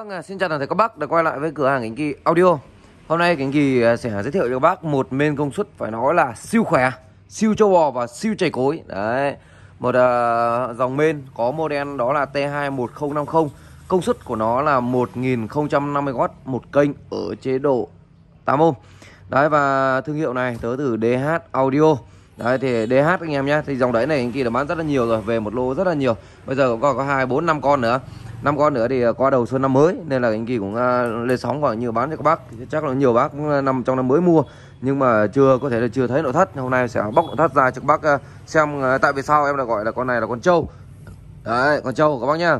Vâng, à, xin chào toàn thể các bác đã quay lại với cửa hàng kính kỳ audio Hôm nay kính kỳ à, sẽ giới thiệu cho các bác một men công suất phải nói là siêu khỏe Siêu châu bò và siêu chảy cối Đấy Một uh, dòng men có model đó là T21050 Công suất của nó là 1050W một kênh ở chế độ 8 ohm Đấy và thương hiệu này tới từ DH Audio Đấy thì DH anh em nhé Thì dòng đấy này kính kỳ đã bán rất là nhiều rồi Về một lô rất là nhiều Bây giờ cũng còn có 2, 4, 5 con nữa năm con nữa thì à, qua đầu xuân năm mới nên là anh kỳ cũng à, lên sóng và nhiều bán cho các bác chắc là nhiều bác cũng à, nằm trong năm mới mua nhưng mà chưa có thể là chưa thấy nội thất hôm nay sẽ bóc nội thất ra cho các bác xem tại vì sao em đã gọi là con này là con trâu đấy con trâu các bác nhá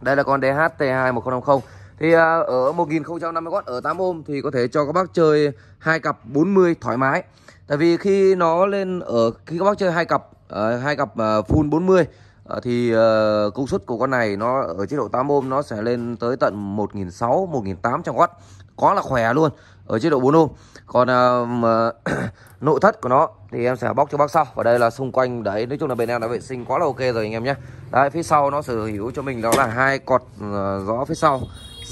đây là con DHT 21050 thì ở một nghìn 1050W ở 8 ôm thì có thể cho các bác chơi hai cặp 40 thoải mái tại vì khi nó lên ở khi các bác chơi hai cặp ờ, hai cặp ờ, full 40 Ờ, thì ờ, công suất của con này nó ở chế độ 8 ôm nó sẽ lên tới tận 1.600 1.800W quá là khỏe luôn ở chế độ 4 ôm còn uh, nội thất của nó thì em sẽ bóc cho bác sau và đây là xung quanh đấy nói chung là bên em đã vệ sinh quá là ok rồi anh em nhé đấy phía sau nó sở hữu cho mình đó là hai cọt uh, gió phía sau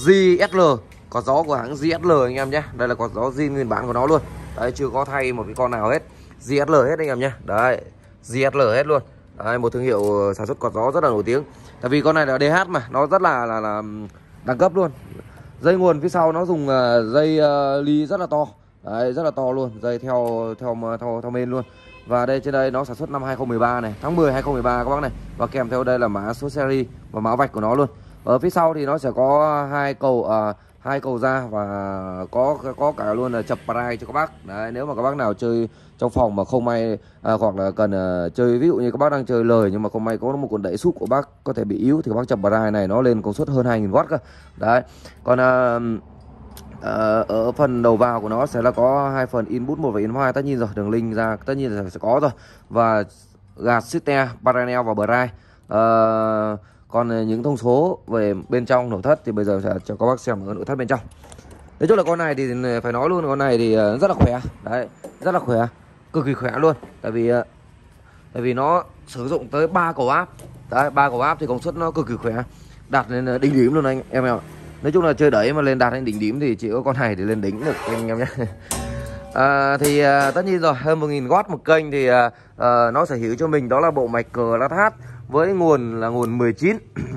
JSL có gió của hãng JSL anh em nhé đây là cọt gió zin nguyên bản của nó luôn đấy chưa có thay một cái con nào hết JSL hết anh em nhé đấy JSL hết luôn Đấy, một thương hiệu ờ, sản xuất quạt gió rất là nổi tiếng tại vì con này là DH mà nó rất là là, là đẳng cấp luôn dây nguồn phía sau nó dùng ờ, dây uh, ly rất là to Đấy, rất là to luôn dây theo theo theo theo bên luôn và đây trên đây nó sản xuất năm 2013 này tháng 10 2013 các bác này và kèm theo đây là mã số seri và mã vạch của nó luôn ở phía sau thì nó sẽ có hai cầu à, hai cầu ra và có có cả luôn là chập parai cho các bác đấy nếu mà các bác nào chơi trong phòng mà không may à, hoặc là cần à, chơi ví dụ như các bác đang chơi lời nhưng mà không may có một cuộn đẩy sút của bác có thể bị yếu thì các bác chập parai này nó lên công suất hơn 2000W cơ đấy còn à, Ờ, ở phần đầu vào của nó sẽ là có hai phần input một và input hai tất nhiên rồi đường link ra tất nhiên là sẽ có rồi và gạt sister parallel và brai uh, ờ, còn ờ, những thông số về bên trong nội thất thì bây giờ sẽ cho các bác xem ở nội thất bên trong nói chung là con này thì ừ, phải nói luôn con này thì ờ, rất là khỏe đấy rất là khỏe cực kỳ khỏe luôn tại vì ờ, tại vì nó sử dụng tới 3 cầu áp đấy ba cầu áp thì công suất nó cực kỳ khỏe đạt lên đỉnh điểm luôn anh em ạ nói chung là chơi đẩy mà lên đạt lên đỉnh điểm thì chỉ có con này thì lên đỉnh được anh em nhé À, thì à, tất nhiên rồi hơn 1.000W một kênh thì à, à, nó sở hữu cho mình đó là bộ mạch cờ lát hát với nguồn là nguồn 19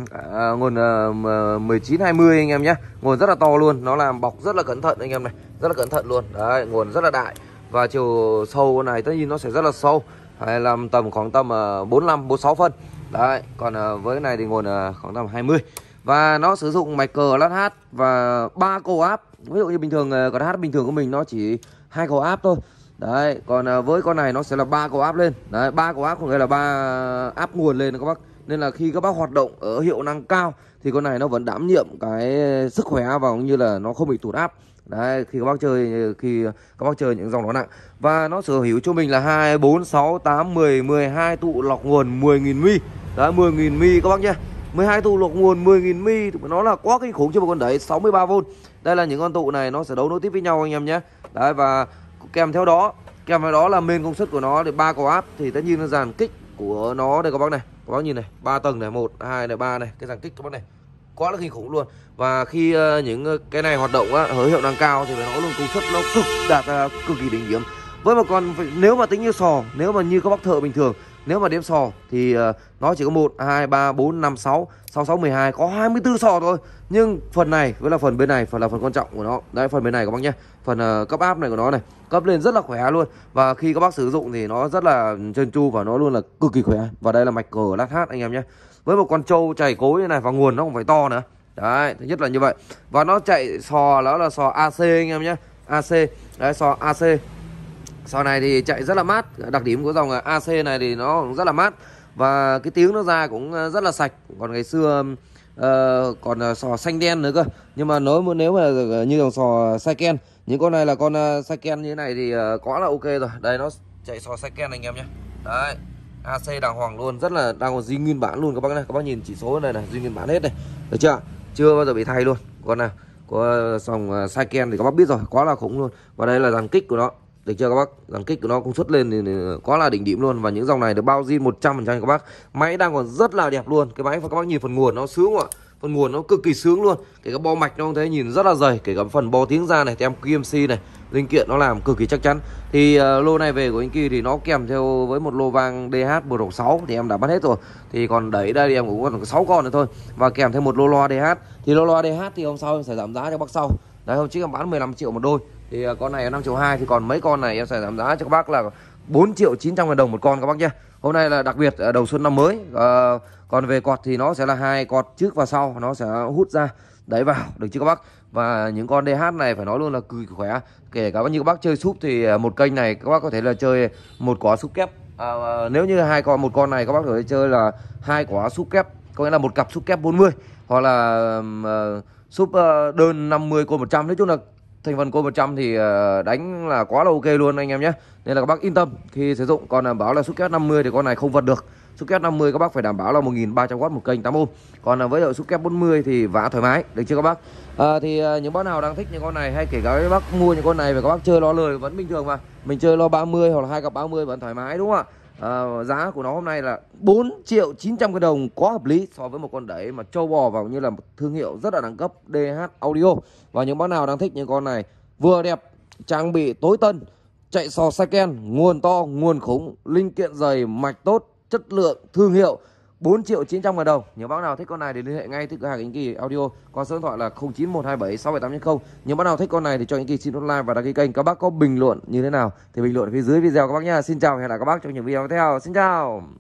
à, nguồn uh, 19 20 anh em nhé nguồn rất là to luôn nó làm bọc rất là cẩn thận anh em này rất là cẩn thận luôn đấy nguồn rất là đại và chiều sâu này tất nhiên nó sẽ rất là sâu hay làm tầm khoảng tầm uh, 45 46 phân đấy còn uh, với này thì nguồn uh, khoảng tầm 20 và nó sử dụng mạch cờ lát hát và ba cầu áp ví dụ như bình thường uh, ờ, còn hát bình thường của mình nó chỉ hai cầu áp thôi đấy còn à, với con này nó sẽ là ba cầu áp lên đấy ba cầu áp có nghĩa là ba áp nguồn lên các bác nên là khi các bác hoạt động ở hiệu năng cao thì con này nó vẫn đảm nhiệm cái sức khỏe và cũng như là nó không bị tụt áp đấy khi các bác chơi khi các bác chơi những dòng nó nặng và nó sở hữu cho mình là hai bốn sáu tám mười mười hai tụ lọc nguồn 10.000 mi đấy 10.000 mi các bác nhé 12 tụ lọc nguồn 10.000 mi nó là quá kinh khủng cho một con đẩy 63V đây là những con tụ này nó sẽ đấu nối tiếp với nhau anh em nhé đấy và kèm theo đó kèm theo đó là main công suất của nó để ba cầu áp thì tất nhiên là dàn kích của nó đây các bác này các bác nhìn này ba tầng này một hai này ba này cái dàn kích các bác này quá là kinh khủng luôn và khi uh, những ờ, cái này hoạt động á hới hiệu năng cao thì phải nói luôn công suất nó cực đạt uh, cực kỳ đỉnh điểm với một con nếu mà tính như sò nếu mà như các bác thợ bình thường nếu mà điểm sò thì ờ, nó chỉ có 1, 2, 3, 4, 5, 6, 6, 6, 12 Có 24 sò thôi Nhưng phần này với là phần bên này phần là phần quan trọng của nó Đấy phần bên này các bác nhé Phần ờ, cấp áp này của nó này Cấp lên rất là khỏe luôn Và khi các bác sử dụng thì nó rất là chân chu và nó luôn là cực kỳ khỏe Và đây là mạch cờ lát hát anh em nhé Với một con trâu chảy cối như này và nguồn nó cũng phải to nữa Đấy, thứ nhất là như vậy Và nó chạy sò, đó là sò AC anh em nhé AC, đấy sò AC sau này thì chạy rất là mát Đặc điểm của dòng AC này thì nó cũng rất là mát Và cái tiếng nó ra cũng ờ, rất là sạch Còn ngày xưa uh, còn ờ, sò xanh đen nữa cơ Nhưng mà nếu, nếu mà như dòng sò Saiken Những con này là con uh, Saiken như thế này thì có là ok rồi Đây nó chạy sò Saiken anh em nhé Đấy AC đàng hoàng luôn rất là đang còn duy nguyên bản luôn các bác này các bác nhìn chỉ số này này duy nguyên bản hết này được chưa chưa bao giờ bị thay luôn con nào có dòng Saiken thì các bác biết rồi quá là khủng luôn và đây là dàn kích của nó được chưa các bác dàn kích của nó công suất lên thì có là đỉnh điểm luôn và những dòng này được bao zin 100% các bác máy đang còn rất là đẹp luôn cái máy các bác nhìn phần nguồn nó sướng không ạ phần nguồn nó cực kỳ sướng luôn kể cả bo mạch nó cũng thấy nhìn rất là dày kể cả phần bo tiếng ra này tem QMC này linh kiện nó làm cực kỳ chắc chắn thì uh, lô này về của anh Kỳ thì nó kèm theo với một lô vang DH một bộ sáu thì em đã bắt hết rồi thì còn đẩy đây thì em cũng còn sáu con nữa thôi và kèm thêm một lô loa DH thì lô loa DH thì hôm sau em sẽ giảm giá cho bác sau đấy hôm trước em bán 15 triệu một đôi thì à, con này ở 5 triệu 2 thì còn mấy con này em sẽ giảm giá cho các bác là 4 triệu 900 ngàn đồng một con các bác nhé Hôm nay là đặc biệt à, đầu xuân năm mới à, Còn về cọt thì nó sẽ là hai cọt trước và sau Nó sẽ hút ra đẩy vào được chứ các bác Và những con DH này phải nói luôn là cực khỏe Kể cả như các bác chơi súp thì à, một kênh này các bác có thể là chơi một quả súp kép à, Nếu như hai con một con này các bác có thể chơi là hai quả súp kép Có nghĩa là một cặp súp kép 40 Hoặc là uh, súp đơn 50 con 100 Nói chung là thành phần cô 100 thì ờ, đánh là quá là ok luôn anh em nhé nên là các bác yên tâm khi sử dụng còn đảm à, bảo là súc kép 50 thì con này không vật được súc kép 50 các bác phải đảm bảo là 1300W một kênh 8 ohm còn à, với độ súc kép 40 thì vã thoải mái được chưa các bác à, thì ờ, những bác nào đang thích những con này hay kể cả các bác mua những con này và các bác chơi lo lời vẫn bình thường mà mình chơi lo 30 hoặc là hai cặp 30 vẫn thoải mái đúng không ạ Ờ, giá của nó hôm nay là 4 triệu 900 cái đồng có hợp lý so với một con đẩy mà trâu bò vào như là một thương hiệu rất là đẳng cấp DH Audio và những bác nào đang thích những con này vừa đẹp trang bị tối tân chạy sò second nguồn to nguồn khủng linh kiện dày mạch tốt chất lượng thương hiệu 4 triệu 900 ngàn đồng. Những bác nào thích con này thì liên hệ ngay tới cửa hàng Yến Kỳ Audio qua số điện thoại là 09127 67890. Những bác nào thích con này thì cho Yến Kỳ xin like và đăng ký kênh. Các bác có bình luận như thế nào thì bình luận phía dưới video các bác nha. Xin chào và hẹn gặp lại các bác trong những video tiếp theo. Xin chào.